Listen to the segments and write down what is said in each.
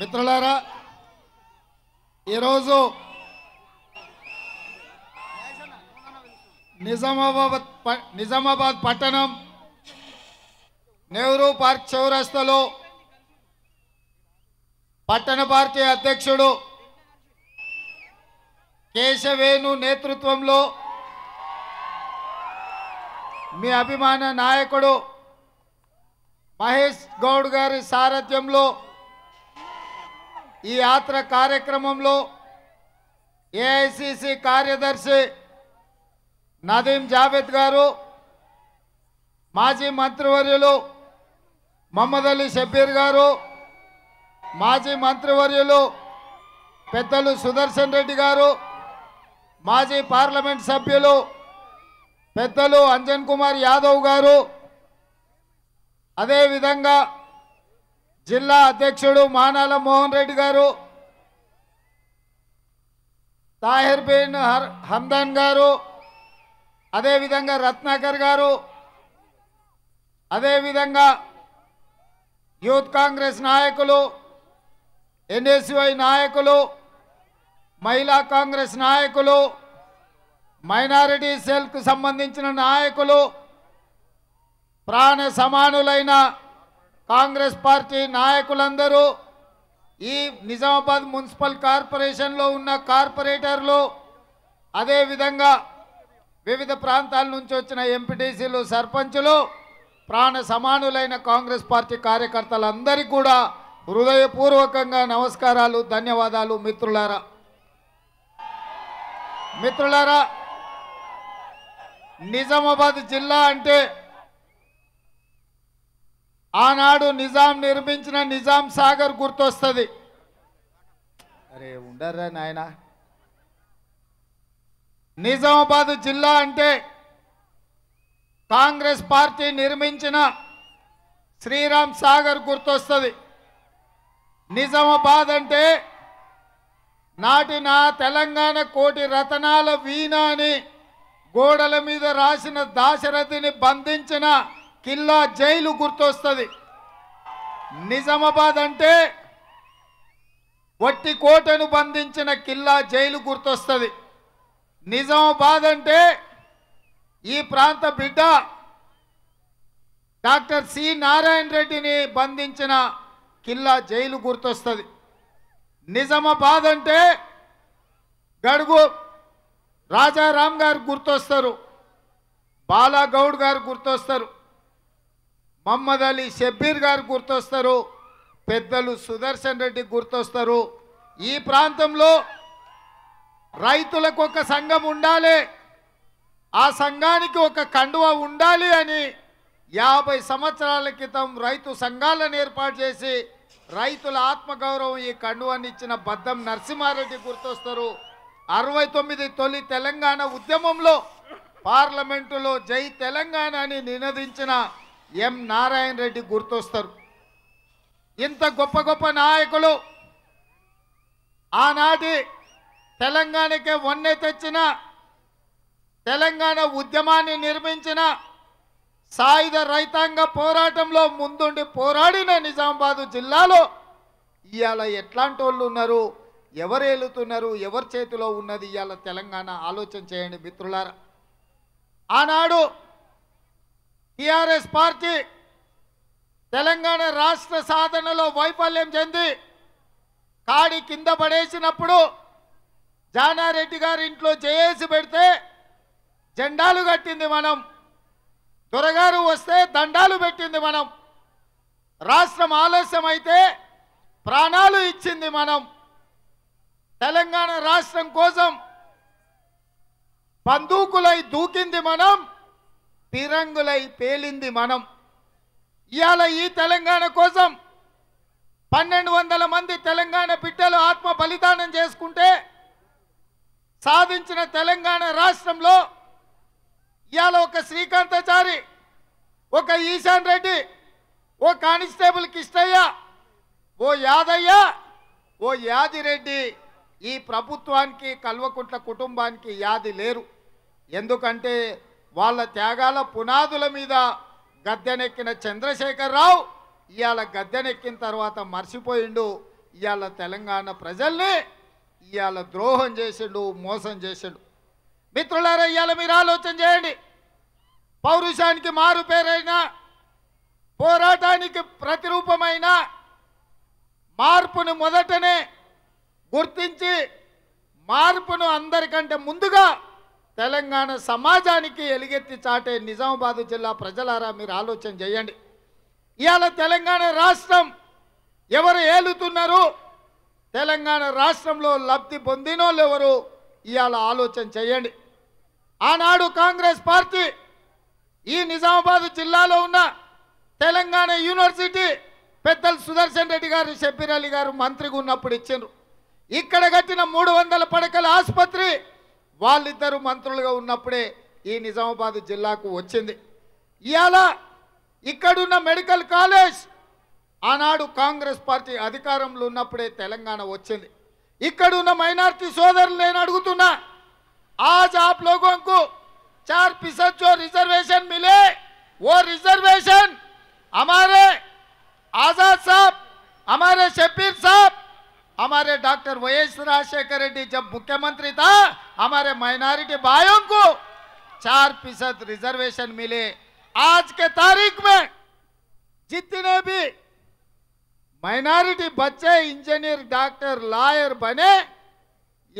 మిత్రులారా ఈరోజు నిజామాబాద్ నిజామాబాద్ పట్టణం నెహ్రూ పార్క్ చౌరస్తలో పట్టణ పార్టీ అధ్యక్షుడు కేశవేణు నేతృత్వంలో మీ అభిమాన నాయకుడు మహేష్ గౌడ్ గారి సారథ్యంలో ఈ యాత్ర కార్యక్రమంలో ఏఐసిసి కార్యదర్శి నదీం జావేద్ గారు మాజీ మంత్రివర్యులు మహమ్మద్ అలీ షబ్బీర్ గారు మాజీ మంత్రివర్యులు పెద్దలు సుదర్శన్ రెడ్డి గారు మాజీ పార్లమెంట్ సభ్యులు పెద్దలు అంజన్ కుమార్ యాదవ్ గారు అదేవిధంగా జిల్లా అధ్యక్షుడు మానాల మోహన్ రెడ్డి గారు తాహిర్ బిన్ హర్ హందన్ గారు అదేవిధంగా రత్నాకర్ గారు అదేవిధంగా యూత్ కాంగ్రెస్ నాయకులు ఎన్ఎస్యుఐ నాయకులు మహిళా కాంగ్రెస్ నాయకులు మైనారిటీ సెల్కు సంబంధించిన నాయకులు ప్రాణ సమానులైన కాంగ్రెస్ పార్టీ నాయకులందరూ ఈ నిజామాబాద్ మున్సిపల్ కార్పొరేషన్లో ఉన్న కార్పొరేటర్లు అదేవిధంగా వివిధ ప్రాంతాల నుంచి వచ్చిన ఎంపీటీసీలు సర్పంచులు ప్రాణ సమానులైన కాంగ్రెస్ పార్టీ కార్యకర్తలందరికీ కూడా హృదయపూర్వకంగా నమస్కారాలు ధన్యవాదాలు మిత్రులారా మిత్రులారా నిజామాబాద్ జిల్లా అంటే ఆనాడు నిజాం నిర్మించిన నిజాం సాగర్ గుర్తొస్తుంది అరే ఉండర్రా నాయన నిజామాబాద్ జిల్లా అంటే కాంగ్రెస్ పార్టీ నిర్మించిన శ్రీరామ్ సాగర్ గుర్తొస్తుంది నిజామాబాద్ అంటే నాటిన తెలంగాణ కోటి రతనాల వీణ అని గోడల మీద రాసిన దాశరథిని బంధించిన కిల్లా జైలు గుర్తొస్తుంది నిజామాబాద్ అంటే వట్టి కోటను బంధించిన కిల్లా జైలు గుర్తొస్తుంది నిజామాబాద్ అంటే ఈ ప్రాంత బిడ్డ డాక్టర్ సి నారాయణ రెడ్డిని బంధించిన కిల్లా జైలు గుర్తొస్తుంది నిజామాబాద్ అంటే గడుగు రాజారాం గారు గుర్తొస్తారు బాలాగౌడ్ గారు గుర్తొస్తారు మహమ్మద్ అలీ షబ్బీర్ గారు గుర్తొస్తారు పెద్దలు సుదర్శన్ రెడ్డి గుర్తొస్తారు ఈ ప్రాంతంలో రైతులకు ఒక సంఘం ఉండాలి ఆ సంఘానికి ఒక కండువ ఉండాలి అని యాభై సంవత్సరాల క్రితం రైతు సంఘాలను ఏర్పాటు చేసి రైతుల ఆత్మగౌరవం ఈ కండువాన్ని ఇచ్చిన బద్దం నరసింహారెడ్డి గుర్తొస్తారు అరవై తొమ్మిది తొలి తెలంగాణ ఉద్యమంలో పార్లమెంటులో జై తెలంగాణ అని నినదించిన ఎం నారాయణ రెడ్డి గుర్తొస్తారు ఇంత గొప్ప గొప్ప నాయకులు ఆనాటి తెలంగాణకే వన్నె తెచ్చిన తెలంగాణ ఉద్యమాన్ని నిర్మించిన సాయుధ రైతాంగ పోరాటంలో ముందుండి పోరాడిన నిజామాబాదు జిల్లాలో ఇవాళ ఎట్లాంటి వాళ్ళు ఉన్నారు ఎవరు ఏలుతున్నారు ఎవరి చేతిలో ఉన్నది ఇవాళ తెలంగాణ ఆలోచన చేయండి మిత్రులారా ఆనాడు టిఆర్ఎస్ పార్టీ తెలంగాణ రాష్ట్ర సాధనలో వైఫల్యం చెంది కాడి కింద పడేసినప్పుడు జానారెడ్డి గారి ఇంట్లో చేసి పెడితే జెండాలు కట్టింది మనం దొరగారు వస్తే దండాలు పెట్టింది మనం రాష్ట్రం ఆలస్యం అయితే ప్రాణాలు ఇచ్చింది మనం తెలంగాణ రాష్ట్రం కోసం బందూకులై దూకింది మనం పిరంగులై పేలింది మనం ఇవాళ ఈ తెలంగాణ కోసం పన్నెండు వందల మంది తెలంగాణ బిడ్డలు ఆత్మ బలిదానం చేసుకుంటే సాధించిన తెలంగాణ రాష్ట్రంలో ఇవాళ ఒక శ్రీకాంతాచారి ఒక ఈశాన్ రెడ్డి ఓ కానిస్టేబుల్ కిష్టయ్య ఓ యాదయ్య ఓ యాదిరెడ్డి ఈ ప్రభుత్వానికి కల్వకుంట్ల కుటుంబానికి యాది లేరు ఎందుకంటే వాళ్ళ త్యాగాల పునాదుల మీద గద్దెనెక్కిన చంద్రశేఖరరావు ఇవాళ గద్దెనెక్కిన తర్వాత మర్చిపోయిండు ఇవాళ తెలంగాణ ప్రజల్ని ఇవాళ ద్రోహం చేసిండు మోసం చేసిండు మిత్రులారా ఇవాళ మీరు ఆలోచన చేయండి పౌరుషానికి మారు పేరైనా పోరాటానికి ప్రతిరూపమైన మార్పును మొదటనే గుర్తించి మార్పును అందరికంటే ముందుగా తెలంగాణ సమాజానికి ఎలుగెత్తి చాటే నిజామాబాద్ జిల్లా ప్రజలారా మీరు ఆలోచన చేయండి ఇవాళ తెలంగాణ రాష్ట్రం ఎవరు ఏలుతున్నారు తెలంగాణ రాష్ట్రంలో లబ్ధి పొందినోళ్ళు ఎవరు ఇవాళ ఆలోచన చేయండి ఆనాడు కాంగ్రెస్ పార్టీ ఈ నిజామాబాద్ జిల్లాలో ఉన్న తెలంగాణ యూనివర్సిటీ పెద్దలు సుదర్శన్ రెడ్డి గారు షబ్బీర్ అలీ గారు మంత్రిగా ఉన్నప్పుడు ఇచ్చిండ్రు ఇక్కడ కట్టిన మూడు వందల పడకల ఆసుపత్రి వాళ్ళిద్దరు మంత్రులుగా ఉన్నప్పుడే ఈ నిజామాబాద్ జిల్లాకు వచ్చింది ఇవాళ ఇక్కడున్న మెడికల్ కాలేజ్ ఆనాడు కాంగ్రెస్ పార్టీ అధికారంలో ఉన్నప్పుడే తెలంగాణ వచ్చింది ఇక్కడున్న మైనార్టీ సోదరులు నేను అడుగుతున్నా ఆ జాబ్ लोगों చార్ चार రిజర్వేషన్ మిలే ఓ రిజర్వేషన్ అమారే ఆజాద్ సాబ్ అమారే షబీర్ సాబ్ हमारे doctor Y S Rajasekhara Reddy जब मुख्यमंत्री था हमारे माइनॉरिटी भाइयों को चार फीसद रिजर्वेशन मिले आज के तारीख में जितने भी माइनॉरिटी बच्चे इंजीनियर डॉक्टर लॉयर बने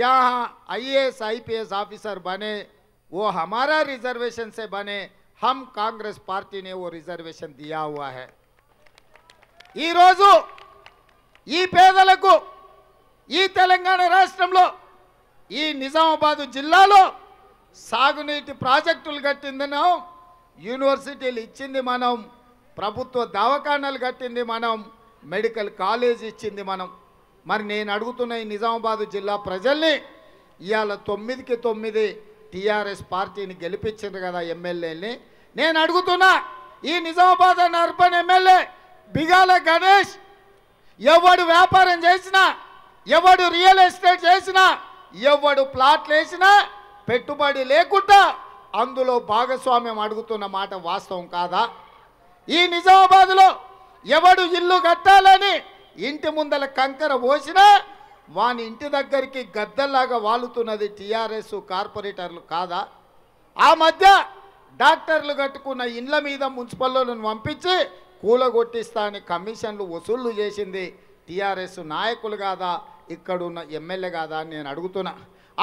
यहाँ आईएएस आईपीएस ऑफिसर बने वो हमारा रिजर्वेशन से बने हम कांग्रेस पार्टी ने वो रिजर्वेशन दिया हुआ है ఈ రోజు ఈ ఈ తెలంగాణ రాష్ట్రంలో ఈ నిజామాబాదు జిల్లాలో సాగునీటి ప్రాజెక్టులు కట్టిందినో యూనివర్సిటీలు ఇచ్చింది మనం ప్రభుత్వ దవాఖానాలు కట్టింది మనం మెడికల్ కాలేజ్ ఇచ్చింది మనం మరి నేను అడుగుతున్న ఈ నిజామాబాదు జిల్లా ప్రజల్ని ఇవాళ తొమ్మిదికి తొమ్మిది టీఆర్ఎస్ పార్టీని గెలిపించింది కదా ఎమ్మెల్యేని నేను అడుగుతున్నా ఈ నిజామాబాద్ అర్బన్ ఎమ్మెల్యే బిగాల గణేష్ ఎవడు వ్యాపారం చేసినా ఎవడు రియల్ ఎస్టేట్ చేసినా ఎవడు ప్లాట్లు వేసినా పెట్టుబడి లేకుండా అందులో భాగస్వామ్యం అడుగుతున్న మాట వాస్తవం కాదా ఈ నిజామాబాద్లో ఎవడు ఇల్లు కట్టాలని ఇంటి ముందల కంకర పోసినా వాని ఇంటి దగ్గరికి గద్దల్లాగా వాలుతున్నది టీఆర్ఎస్ కార్పొరేటర్లు కాదా ఆ మధ్య డాక్టర్లు కట్టుకున్న ఇండ్ల మీద మున్సిపల్లోను పంపించి కూలగొట్టిస్తా అని కమిషన్లు వసూళ్లు చేసింది టీఆర్ఎస్ నాయకులు కాదా ఇక్కడున్న ఎమ్మెల్యే కాదా అని నేను అడుగుతున్నా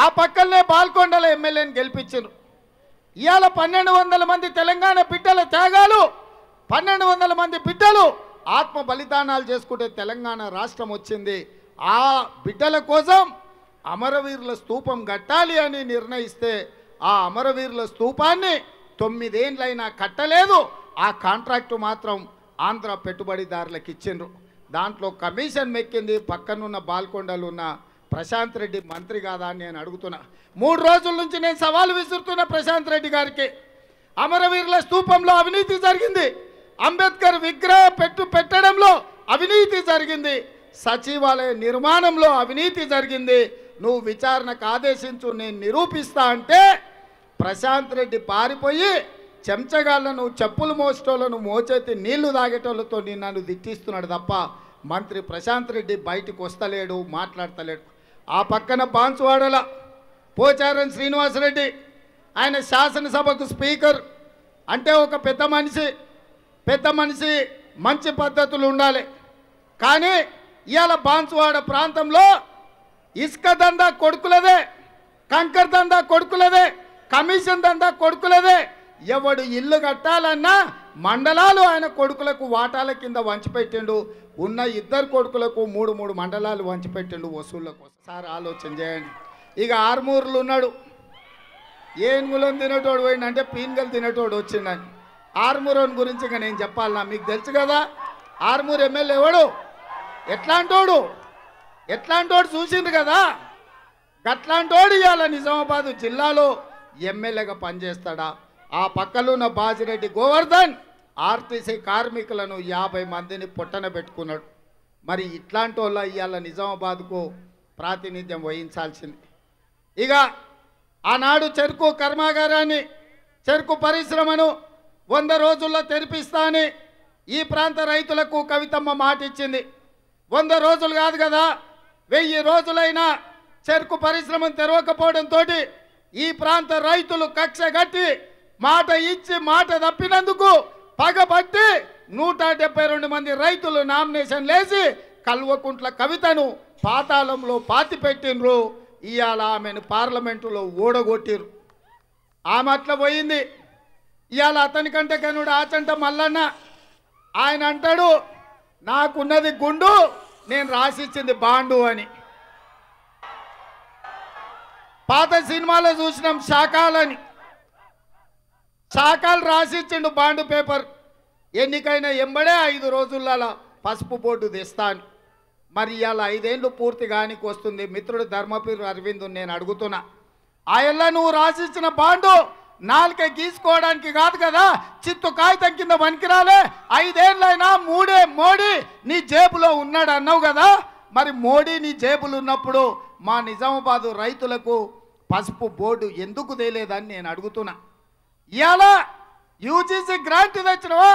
ఆ పక్కనే పాల్కొండల ఎమ్మెల్యేని గెలిపించారు ఇవాళ పన్నెండు వందల మంది తెలంగాణ బిడ్డల త్యాగాలు పన్నెండు వందల మంది బిడ్డలు ఆత్మ బలిదానాలు చేసుకుంటే తెలంగాణ రాష్ట్రం వచ్చింది ఆ బిడ్డల కోసం అమరవీరుల స్తూపం కట్టాలి అని నిర్ణయిస్తే ఆ అమరవీరుల స్తూపాన్ని తొమ్మిదేండ్లైనా కట్టలేదు ఆ కాంట్రాక్టు మాత్రం ఆంధ్ర పెట్టుబడిదారులకు ఇచ్చిండ్రు దాంట్లో కమిషన్ మెక్కింది పక్కనున్న బాల్కొండలు ఉన్న ప్రశాంత్ రెడ్డి మంత్రి కాదా అని నేను అడుగుతున్నా మూడు రోజుల నుంచి నేను సవాల్ విసురుతున్న ప్రశాంత్ రెడ్డి గారికి అమరవీరుల స్థూపంలో అవినీతి జరిగింది అంబేద్కర్ విగ్రహ పెట్టు పెట్టడంలో అవినీతి జరిగింది సచివాలయ నిర్మాణంలో అవినీతి జరిగింది నువ్వు విచారణకు ఆదేశించు నేను నిరూపిస్తా అంటే ప్రశాంత్ రెడ్డి పారిపోయి చెంచగాళ్ళను చెప్పులు మోసేటోళ్ళను మోచేతి నీళ్లు తాగేటోళ్ళతో నేను నన్ను దిట్టిస్తున్నాడు తప్ప మంత్రి ప్రశాంత్ రెడ్డి బయటకు వస్తలేడు మాట్లాడతలేడు ఆ పక్కన బాన్సువాడల పోచారం శ్రీనివాసరెడ్డి ఆయన శాసనసభకు స్పీకర్ అంటే ఒక పెద్ద మనిషి పెద్ద మనిషి మంచి పద్ధతులు ఉండాలి కానీ ఇవాళ బాన్సువాడ ప్రాంతంలో ఇసుక దందా కొడుకులదే కంకర్ దందా కొడుకులదే కమిషన్ దందా కొడుకులదే ఎవడు ఇల్లు కట్టాలన్నా మండలాలు ఆయన కొడుకులకు వాటాల కింద వంచిపెట్టిండు ఉన్న ఇద్దరు కొడుకులకు మూడు మూడు మండలాలు వంచిపెట్టిండు వసూళ్ళ కోసం సార్ ఆలోచన చేయండి ఇక ఆర్మూర్లు ఉన్నాడు ఏనుగులం తినేటోడు పోయిందంటే పీన్గలు తినేటోడు వచ్చిండని ఆర్మూరోని గురించి ఇంకా నేను చెప్పాలన్నా మీకు తెలుసు కదా ఆర్మూర్ ఎమ్మెల్యే ఎవడు ఎట్లాంటోడు ఎట్లాంటోడు చూసిండు కదా గట్లాంటోడు ఇవాళ నిజామాబాద్ జిల్లాలో ఎమ్మెల్యేగా పనిచేస్తాడా ఆ పక్కలో ఉన్న బాజిరెడ్డి గోవర్ధన్ ఆర్టీసీ కార్మికులను యాభై మందిని పొట్టన పెట్టుకున్నాడు మరి ఇట్లాంటి వాళ్ళ ఇవాళ నిజామాబాద్కు ప్రాతినిధ్యం వహించాల్సింది ఇక ఆనాడు చెరుకు కర్మాగారాన్ని చెరుకు పరిశ్రమను వంద రోజుల్లో తెరిపిస్తా అని ఈ ప్రాంత రైతులకు కవితమ్మ మాట ఇచ్చింది వంద రోజులు కాదు కదా వెయ్యి రోజులైనా చెరుకు పరిశ్రమను తెరవకపోవడంతో ఈ ప్రాంత రైతులు కక్ష కట్టి మాట ఇచ్చి మాట తప్పినందుకు పగబట్టి నూట డెబ్బై రెండు మంది రైతులు నామినేషన్ లేచి కల్వకుంట్ల కవితను పాతాళంలో పెట్టినరు ఇవాళ ఆమెను పార్లమెంటులో ఓడగొట్టిరు ఆమె అట్లా పోయింది ఇవాళ అతనికంటే కనుడు ఆచంట మల్లన్న ఆయన అంటాడు నాకున్నది గుండు నేను రాసిచ్చింది బాండు అని పాత సినిమాలో చూసినాం శాఖాలని సాకాలు రాసిచ్చిండు బాండ్ పేపర్ ఎన్నికైన ఎంబడే ఐదు రోజులలో పసుపు బోర్డు తెస్తాను మరి ఇవాళ ఐదేళ్ళు పూర్తి కానికి వస్తుంది మిత్రుడు ధర్మపురి అరవింద్ నేను అడుగుతున్నా ఆయల్ల నువ్వు రాసిచ్చిన బాండు నాలుక గీసుకోవడానికి కాదు కదా చిత్తు కాగితం కింద వనికిరాలే ఐదేళ్ళైనా మూడే మోడీ నీ జేబులో ఉన్నాడు అన్నావు కదా మరి మోడీ నీ జేబులు ఉన్నప్పుడు మా నిజామాబాదు రైతులకు పసుపు బోర్డు ఎందుకు తేలేదని నేను అడుగుతున్నా ఇవాళ యూజీసీ గ్రాంట్ తెచ్చినవా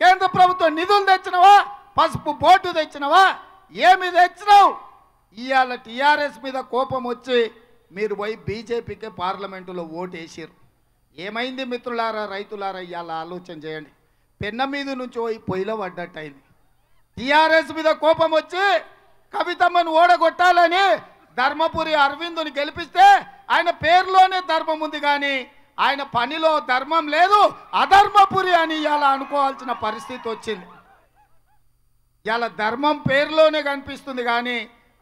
కేంద్ర ప్రభుత్వం నిధులు తెచ్చినవా పసుపు బోర్డు తెచ్చినవా ఏమి తెచ్చినావు ఇవాళ టీఆర్ఎస్ మీద కోపం వచ్చి మీరు పోయి బీజేపీకే పార్లమెంటులో ఓటేసారు ఏమైంది మిత్రులారా రైతులారా ఇవాళ ఆలోచన చేయండి పెన్న మీద నుంచి పోయి పొయ్యిలో పడ్డట్టయింది టిఆర్ఎస్ టీఆర్ఎస్ మీద కోపం వచ్చి కవితమ్మను ఓడగొట్టాలని ధర్మపురి అరవిందుని గెలిపిస్తే ఆయన పేరులోనే ధర్మం ఉంది కానీ ఆయన పనిలో ధర్మం లేదు అధర్మపురి అని ఇవాళ అనుకోవాల్సిన పరిస్థితి వచ్చింది ఇవాళ ధర్మం పేరులోనే కనిపిస్తుంది కానీ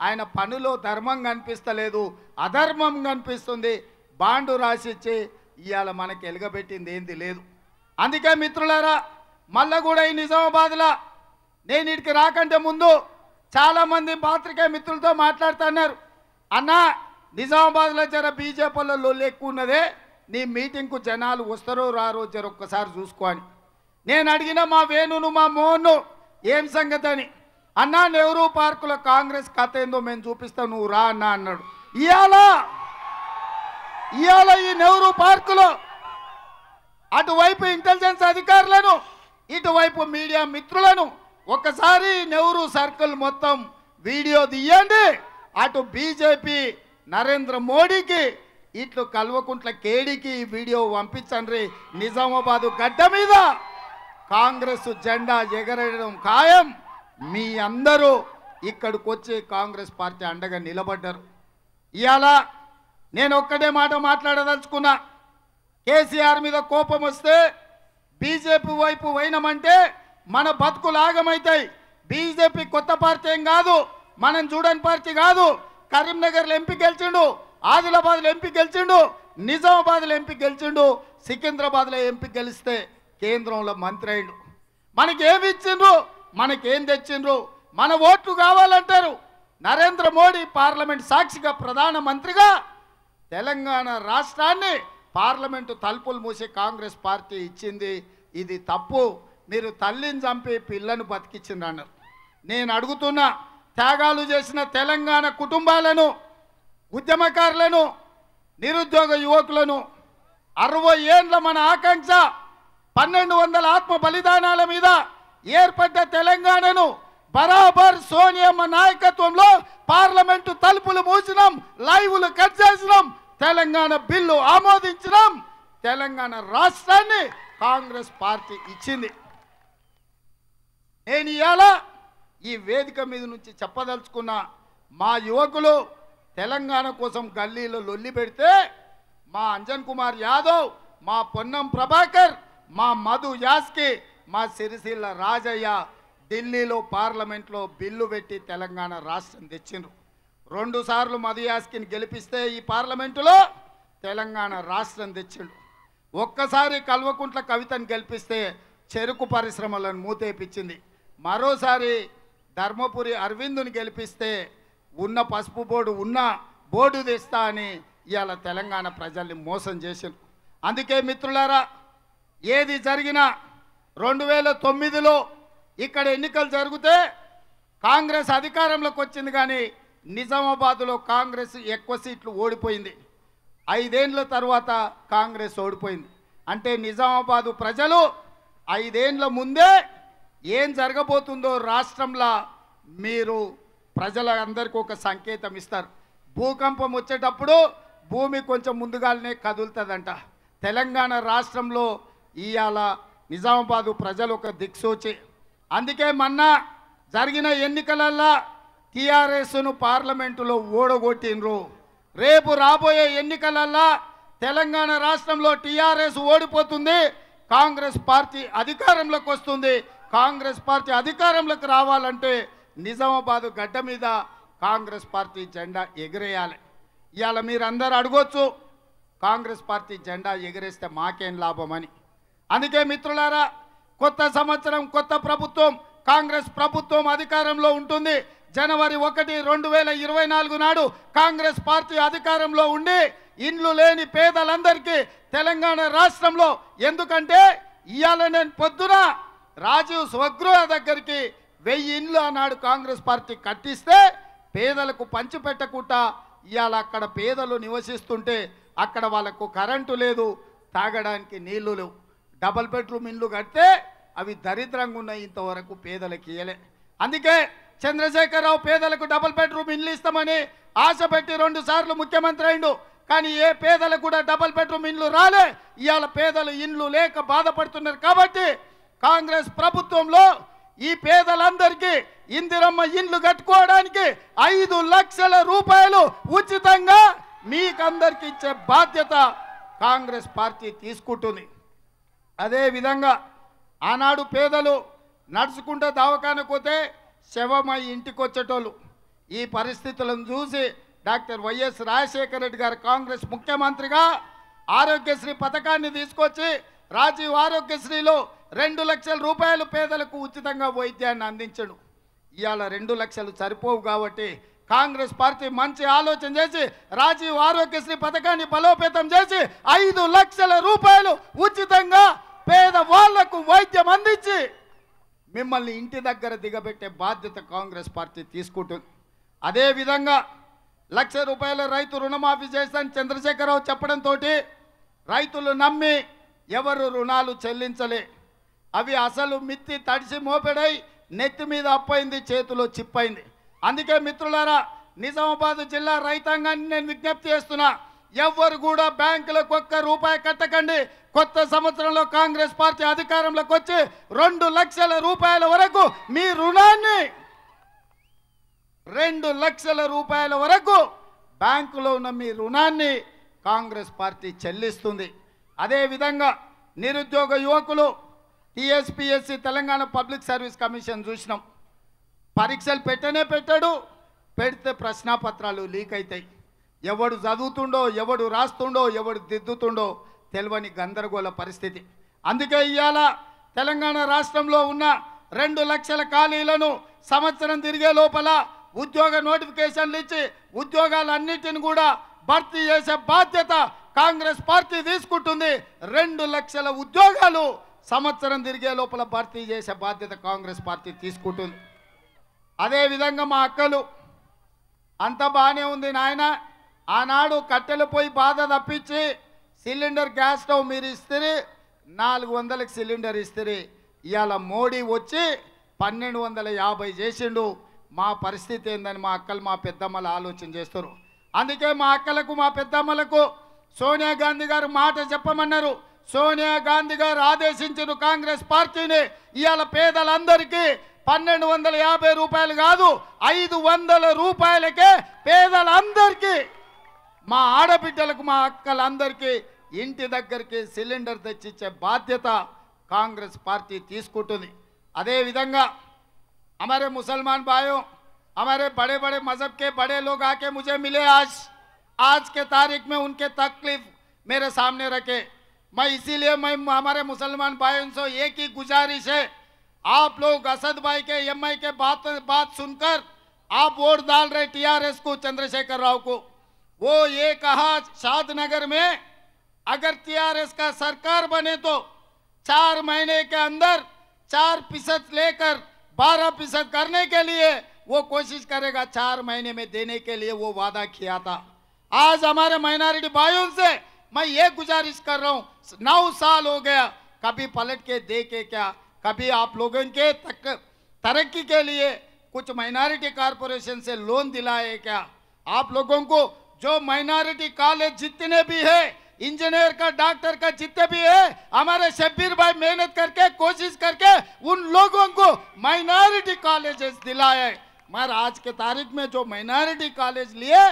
ఆయన పనిలో ధర్మం కనిపిస్తలేదు అధర్మం కనిపిస్తుంది బాండు రాసిచ్చి ఇవాళ మనకి ఎలుగబెట్టింది ఏంది లేదు అందుకే మిత్రులారా మళ్ళా కూడా ఈ నిజామాబాద్లో నేను ఇక్కడికి రాకంటే ముందు చాలామంది పాత్రికే మిత్రులతో మాట్లాడుతున్నారు అన్నా నిజామాబాద్లో జర బీజేపీలో లొల్లు ఎక్కువ ఉన్నదే నీ మీటింగ్కు జనాలు వస్తారో రారో జరొక్కసారి చూసుకోని నేను అడిగిన మా వేణును మా మోహన్ను ఏం సంగతి అని అన్నా నెహ్రూ పార్కులో కాంగ్రెస్ కథ ఏందో మేము చూపిస్తాం నువ్వు రా అన్నా అన్నాడు ఇవాళ ఇవాళ ఈ నెహ్రూ పార్కులో అటువైపు ఇంటెలిజెన్స్ అధికారులను ఇటువైపు మీడియా మిత్రులను ఒకసారి నెహ్రూ సర్కిల్ మొత్తం వీడియో తీయండి అటు బీజేపీ నరేంద్ర మోడీకి ఇట్లు కల్వకుంట్ల కేడీకి ఈ వీడియో పంపించండి నిజామాబాదు గడ్డ మీద కాంగ్రెస్ జెండా ఎగరడం ఖాయం మీ అందరూ ఇక్కడికి వచ్చి కాంగ్రెస్ పార్టీ అండగా నిలబడ్డారు ఇవాళ నేను ఒక్కడే మాట మాట్లాడదలుచుకున్నా కేసీఆర్ మీద కోపం వస్తే బీజేపీ వైపు పోయినామంటే మన బతుకులు ఆగమవుతాయి బీజేపీ కొత్త పార్టీ ఏం కాదు మనం చూడని పార్టీ కాదు కరీంనగర్లో ఎంపీ గెలిచిండు ఆదిలాబాద్లో ఎంపీ గెలిచిండు నిజామాబాద్లో ఎంపీ గెలిచిండు సికింద్రాబాద్లో ఎంపీ గెలిస్తే కేంద్రంలో మంత్రి అయిండు ఏమి ఇచ్చిండ్రు మనకేం తెచ్చిండ్రు మన ఓట్లు కావాలంటారు నరేంద్ర మోడీ పార్లమెంట్ సాక్షిగా ప్రధానమంత్రిగా తెలంగాణ రాష్ట్రాన్ని పార్లమెంటు తలుపులు మూసి కాంగ్రెస్ పార్టీ ఇచ్చింది ఇది తప్పు మీరు తల్లిని చంపి పిల్లను బతికిచ్చిండ్రు నేను అడుగుతున్నా త్యాగాలు చేసిన తెలంగాణ కుటుంబాలను ఉద్యమకారులను నిరుద్యోగ యువకులను అరవై ఏండ్ల మన ఆకాంక్ష పన్నెండు వందల ఆత్మ బలిదానాల మీద ఏర్పడ్డ తెలంగాణను బరాబర్ సోనియమ్మ నాయకత్వంలో పార్లమెంటు తలుపులు మూసినాం లైవ్లు కట్ చేసినాం తెలంగాణ బిల్లు ఆమోదించినాం తెలంగాణ రాష్ట్రాన్ని కాంగ్రెస్ పార్టీ ఇచ్చింది నేను ఇవాళ ఈ వేదిక మీద నుంచి చెప్పదలుచుకున్న మా యువకులు తెలంగాణ కోసం గల్లీలో లొల్లి పెడితే మా అంజన్ కుమార్ యాదవ్ మా పొన్నం ప్రభాకర్ మా మధు యాస్కి మా సిరిసిల్ల రాజయ్య ఢిల్లీలో పార్లమెంట్లో బిల్లు పెట్టి తెలంగాణ రాష్ట్రం తెచ్చిండ్రు రెండుసార్లు మధు యాస్కిని గెలిపిస్తే ఈ పార్లమెంటులో తెలంగాణ రాష్ట్రం తెచ్చిండు ఒక్కసారి కల్వకుంట్ల కవితను గెలిపిస్తే చెరుకు పరిశ్రమలను మూతేపించింది మరోసారి ధర్మపురి అరవిందుని గెలిపిస్తే ఉన్న పసుపు బోర్డు ఉన్న బోర్డు తెస్తా అని ఇవాళ తెలంగాణ ప్రజల్ని మోసం చేశారు అందుకే మిత్రులారా ఏది జరిగినా రెండు వేల తొమ్మిదిలో ఇక్కడ ఎన్నికలు జరిగితే కాంగ్రెస్ అధికారంలోకి వచ్చింది కానీ నిజామాబాద్లో కాంగ్రెస్ ఎక్కువ సీట్లు ఓడిపోయింది ఐదేండ్ల తర్వాత కాంగ్రెస్ ఓడిపోయింది అంటే నిజామాబాదు ప్రజలు ఐదేండ్ల ముందే ఏం జరగబోతుందో రాష్ట్రంలో మీరు ప్రజలందరికీ ఒక సంకేతం ఇస్తారు భూకంపం వచ్చేటప్పుడు భూమి కొంచెం ముందుగానే కదులుతుందంట తెలంగాణ రాష్ట్రంలో ఇవాళ నిజామాబాద్ ప్రజలు ఒక దిక్సూచి అందుకే మొన్న జరిగిన ఎన్నికలల్లో టీఆర్ఎస్ను పార్లమెంటులో ఓడగొట్టినరు రేపు రాబోయే ఎన్నికలల్లో తెలంగాణ రాష్ట్రంలో టీఆర్ఎస్ ఓడిపోతుంది కాంగ్రెస్ పార్టీ అధికారంలోకి వస్తుంది కాంగ్రెస్ పార్టీ అధికారంలోకి రావాలంటే నిజామాబాదు గడ్డ మీద కాంగ్రెస్ పార్టీ జెండా ఎగిరేయాలి ఇవాళ మీరందరూ అడగొచ్చు కాంగ్రెస్ పార్టీ జెండా ఎగిరేస్తే మాకేం లాభం అని అందుకే మిత్రులారా కొత్త సంవత్సరం కొత్త ప్రభుత్వం కాంగ్రెస్ ప్రభుత్వం అధికారంలో ఉంటుంది జనవరి ఒకటి రెండు వేల ఇరవై నాలుగు నాడు కాంగ్రెస్ పార్టీ అధికారంలో ఉండి ఇండ్లు లేని పేదలందరికీ తెలంగాణ రాష్ట్రంలో ఎందుకంటే ఇవాళ నేను పొద్దున రాజీవ్ స్వగృహ దగ్గరికి వెయ్యి ఇండ్లు ఆనాడు కాంగ్రెస్ పార్టీ కట్టిస్తే పేదలకు పంచిపెట్టకుండా ఇవాళ అక్కడ పేదలు నివసిస్తుంటే అక్కడ వాళ్ళకు కరెంటు లేదు తాగడానికి నీళ్లు లేవు డబల్ బెడ్రూమ్ ఇండ్లు కడితే అవి దరిద్రంగా ఉన్నాయి ఇంతవరకు పేదలకి ఇయలే అందుకే చంద్రశేఖరరావు పేదలకు డబల్ బెడ్రూమ్ ఇండ్లు ఇస్తామని ఆశ పెట్టి రెండు సార్లు ముఖ్యమంత్రి అయిండు కానీ ఏ పేదలకు కూడా డబల్ బెడ్రూమ్ ఇండ్లు రాలే ఇవాళ పేదలు ఇండ్లు లేక బాధపడుతున్నారు కాబట్టి కాంగ్రెస్ ప్రభుత్వంలో ఈ పేదలందరికీ ఇందిరమ్మ ఇండ్లు కట్టుకోవడానికి ఐదు లక్షల రూపాయలు ఉచితంగా మీకందరికి ఇచ్చే బాధ్యత కాంగ్రెస్ పార్టీ తీసుకుంటుంది అదేవిధంగా ఆనాడు పేదలు నడుచుకుంటే దవాఖానకు పోతే శవమై ఇంటికి వచ్చేటోళ్ళు ఈ పరిస్థితులను చూసి డాక్టర్ వైఎస్ రాజశేఖర రెడ్డి గారు కాంగ్రెస్ ముఖ్యమంత్రిగా ఆరోగ్యశ్రీ పథకాన్ని తీసుకొచ్చి రాజీవ్ ఆరోగ్యశ్రీలో రెండు లక్షల రూపాయలు పేదలకు ఉచితంగా వైద్యాన్ని అందించడు ఇవాళ రెండు లక్షలు సరిపోవు కాబట్టి కాంగ్రెస్ పార్టీ మంచి ఆలోచన చేసి రాజీవ్ ఆరోగ్యశ్రీ పథకాన్ని బలోపేతం చేసి ఐదు లక్షల రూపాయలు ఉచితంగా పేద వాళ్లకు వైద్యం అందించి మిమ్మల్ని ఇంటి దగ్గర దిగబెట్టే బాధ్యత కాంగ్రెస్ పార్టీ తీసుకుంటుంది అదేవిధంగా లక్ష రూపాయల రైతు రుణమాఫీ చేస్తాను చంద్రశేఖరరావు చెప్పడంతో రైతులు నమ్మి ఎవరు రుణాలు చెల్లించలే అవి అసలు మిత్తి తడిసి మోపెడై నెత్తి మీద అప్పైంది చేతిలో చిప్పైంది అందుకే మిత్రులారా నిజామాబాద్ జిల్లా రైతాంగాన్ని నేను విజ్ఞప్తి చేస్తున్నా ఎవ్వరు కూడా బ్యాంకులకు ఒక్క రూపాయి కట్టకండి కొత్త సంవత్సరంలో కాంగ్రెస్ పార్టీ అధికారంలోకి వచ్చి రెండు లక్షల రూపాయల వరకు మీ రుణాన్ని రెండు లక్షల రూపాయల వరకు బ్యాంకులో ఉన్న మీ రుణాన్ని కాంగ్రెస్ పార్టీ చెల్లిస్తుంది అదేవిధంగా నిరుద్యోగ యువకులు TSPSC Telangana public service commission చూసినాం పరీక్షలు పెట్టనే పెట్టాడు పెడితే ప్రశ్నాపత్రాలు లీక్ అవుతాయి ఎవడు చదువుతుండో ఎవడు రాస్తుండో ఎవడు దిద్దుతుండో తెలియని గందరగోళ పరిస్థితి అందుకే ఇవాళ తెలంగాణ రాష్ట్రంలో ఉన్న రెండు లక్షల ఖాళీలను సంవత్సరం తిరిగే లోపల ఉద్యోగ నోటిఫికేషన్లు ఇచ్చి ఉద్యోగాలన్నింటిని కూడా భర్తీ చేసే బాధ్యత కాంగ్రెస్ పార్టీ తీసుకుంటుంది రెండు లక్షల ఉద్యోగాలు సంవత్సరం తిరిగే లోపల భర్తీ చేసే బాధ్యత కాంగ్రెస్ పార్టీ తీసుకుంటుంది అదేవిధంగా మా అక్కలు అంత బాగానే ఉంది నాయన ఆనాడు కట్టెలు పోయి బాధ తప్పించి సిలిండర్ గ్యాస్ స్టవ్ మీరు ఇస్తే నాలుగు వందలకు సిలిండర్ ఇస్తే ఇవాళ మోడీ వచ్చి పన్నెండు వందల యాభై చేసిండు మా పరిస్థితి ఏందని మా అక్కలు మా పెద్దమ్మలు ఆలోచన చేస్తారు అందుకే మా అక్కలకు మా పెద్దమ్మలకు సోనియా గాంధీ గారు మాట చెప్పమన్నారు సోనియా గాంధీ గారు ఆదేశించిన కాంగ్రెస్ పార్టీనే ఇయాల పేదలందరికి 1250 రూపాయలు కాదు 500 రూపాయలకే పేదలందరికి మా ఆడ బిడ్డలకు మా అక్కలందరికి ఇంటి దగ్గరికి సిలిండర్ తెచ్చిచ్చే బాధ్యత కాంగ్రెస్ పార్టీ తీసుకుంటుంది అదే విధంగా हमारे मुसलमान भाइयों हमारे बड़े-बड़े मजहब के बड़े लोग आके मुझे मिले आज आज के तारीख में उनके तकलीफ मेरे सामने रखे मैं इसीलिए मैं हमारे मुसलमान भाइयों से एक ही गुजारिश है आप लोग असद भाई के एम आई के बात बात सुनकर आप वोट डाल रहे टीआरएस को चंद्रशेखर राव को वो ये कहा शाद नगर में अगर टीआरएस का सरकार बने तो चार महीने के अंदर चार फीसद लेकर बारह फीसद करने के लिए वो कोशिश करेगा चार महीने में देने के लिए वो वादा किया था आज हमारे माइनॉरिटी भाइयों से मैं ये गुजारिश कर रहा हूँ नौ साल हो गया कभी पलट के दे के क्या कभी आप लोगों के तक तरक्की के लिए कुछ माइनॉरिटी कारपोरेशन से लोन दिलाए क्या आप लोगों को जो माइनॉरिटी कॉलेज जितने भी है इंजीनियर का डॉक्टर का जितने भी है हमारे शब्बीर भाई मेहनत करके कोशिश करके उन लोगों को माइनॉरिटी कॉलेजेस दिलाए मगर आज के तारीख में जो माइनॉरिटी कॉलेज लिए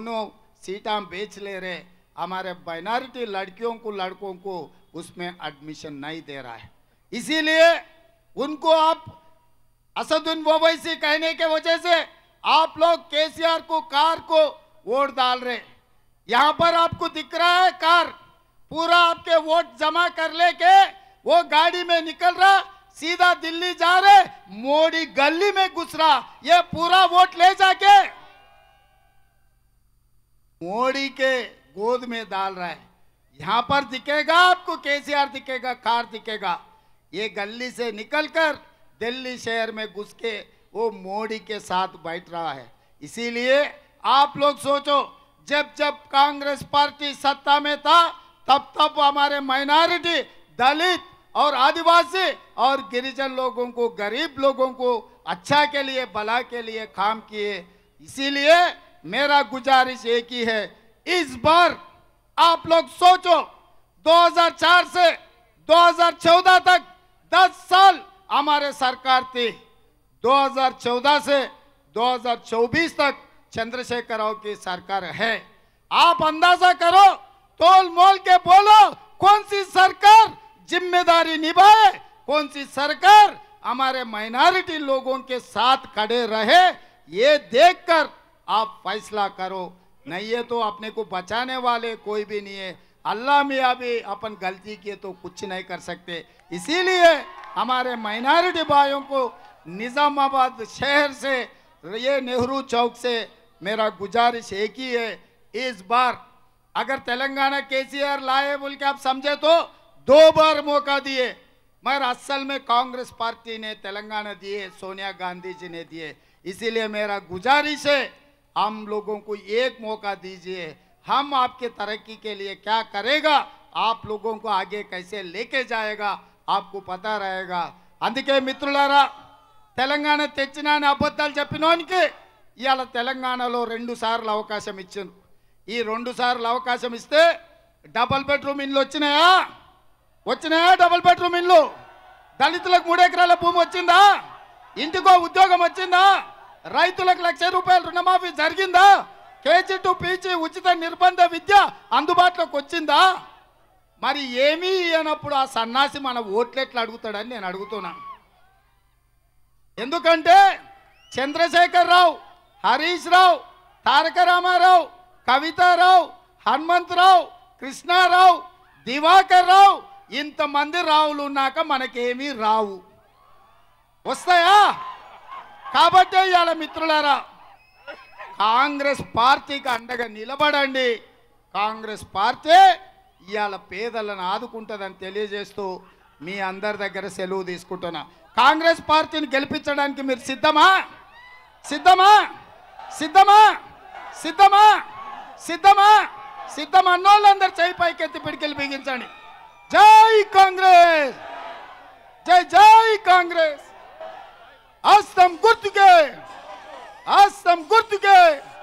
उन्होंने सीटा बेच ले रहे हमारे माइनॉरिटी लड़कियों को लड़कों को उसमें एडमिशन नहीं दे रहा है इसीलिए उनको आप असदुद्दीन ओवैसी कहने के वजह से आप लोग केसीआर को कार को वोट डाल रहे यहाँ पर आपको दिख रहा है कार पूरा आपके वोट जमा कर लेके वो गाड़ी में निकल रहा सीधा दिल्ली जा रहे मोड़ी गली में घुस रहा ये पूरा वोट ले जाके मोड़ी के गोद में डाल रहा है यहां पर दिखेगा आपको केसीआर दिखेगा कार दिखेगा ये गली से निकलकर दिल्ली शहर में घुस के वो मोदी के साथ बैठ रहा है इसीलिए आप लोग सोचो जब जब कांग्रेस पार्टी सत्ता में था तब तब हमारे माइनॉरिटी दलित और आदिवासी और गिरिजन लोगों को गरीब लोगों को अच्छा के लिए भला के लिए काम किए इसीलिए मेरा गुजारिश एक ही है इस बार आप लोग सोचो 2004 से 2014 तक 10 साल हमारे सरकार थी 2014 से 2024 तक चंद्रशेखर राव की सरकार है आप अंदाजा करो तोल मोल के बोलो कौन सी सरकार जिम्मेदारी निभाए कौन सी सरकार हमारे माइनॉरिटी लोगों के साथ खड़े रहे ये देखकर आप फैसला करो नहीं है तो अपने को बचाने वाले कोई भी नहीं है अल्लाह मियाँ भी अपन गलती किए तो कुछ नहीं कर सकते इसीलिए हमारे माइनॉरिटी भाइयों को निज़ामाबाद शहर से ये नेहरू चौक से मेरा गुजारिश एक ही है इस बार अगर तेलंगाना के सी आर लाए बोल के आप समझे तो दो बार मौका दिए मगर असल में कांग्रेस पार्टी ने तेलंगाना दिए सोनिया गांधी जी ने दिए इसीलिए मेरा गुजारिश है हम लोगों को एक मौका दीजिए हम आपके तरक्की के लिए क्या करेगा आप लोगों को आगे कैसे लेके जाएगा आपको పతా रहेगा అందుకే మిత్రులారా తెలంగాణ తెచ్చినా అని అబద్ధాలు చెప్పినోనికి ఇవాళ తెలంగాణలో రెండు సార్లు అవకాశం ఇచ్చాను ఈ రెండు సార్లు అవకాశం ఇస్తే డబల్ బెడ్రూమ్ ఇండ్లు వచ్చినాయా వచ్చినాయా డబల్ బెడ్రూమ్ ఇండ్లు దళితులకు మూడెకరాల భూమి వచ్చిందా ఇంటికో ఉద్యోగం వచ్చిందా రైతులకు లక్ష రూపాయల రుణమాఫీ జరిగిందా కేజీ టు పీజీ ఉచిత నిర్బంధ విద్య అందుబాటులోకి వచ్చిందా మరి ఏమీ అన్నప్పుడు ఆ సన్నాసి మన ఓట్లెట్లు అడుగుతాడని నేను అడుగుతున్నాను ఎందుకంటే చంద్రశేఖర్ రావు హరీష్ రావు తారక రామారావు కవితారావు హనుమంతరావు కృష్ణారావు దివాకర్ రావు ఇంతమంది రావులు ఉన్నాక మనకేమీ రావు వస్తాయా కాబట్టే ఇవాళ మిత్రులారా కాంగ్రెస్ పార్టీకి అండగా నిలబడండి కాంగ్రెస్ పార్టీ ఇవాళ పేదలను ఆదుకుంటుందని తెలియజేస్తూ మీ అందరి దగ్గర సెలవు తీసుకుంటున్నా కాంగ్రెస్ పార్టీని గెలిపించడానికి మీరు సిద్ధమా సిద్ధమా సిద్ధమా సిద్ధమా సిద్ధమా సిద్ధం అన్నోళ్ళందరూ చేయి పైకెత్తి పిడికెళ్ళి బిగించండి జై కాంగ్రెస్ జై జై కాంగ్రెస్ तो हस्तम गुर्द के तो हस्तम गुर्द के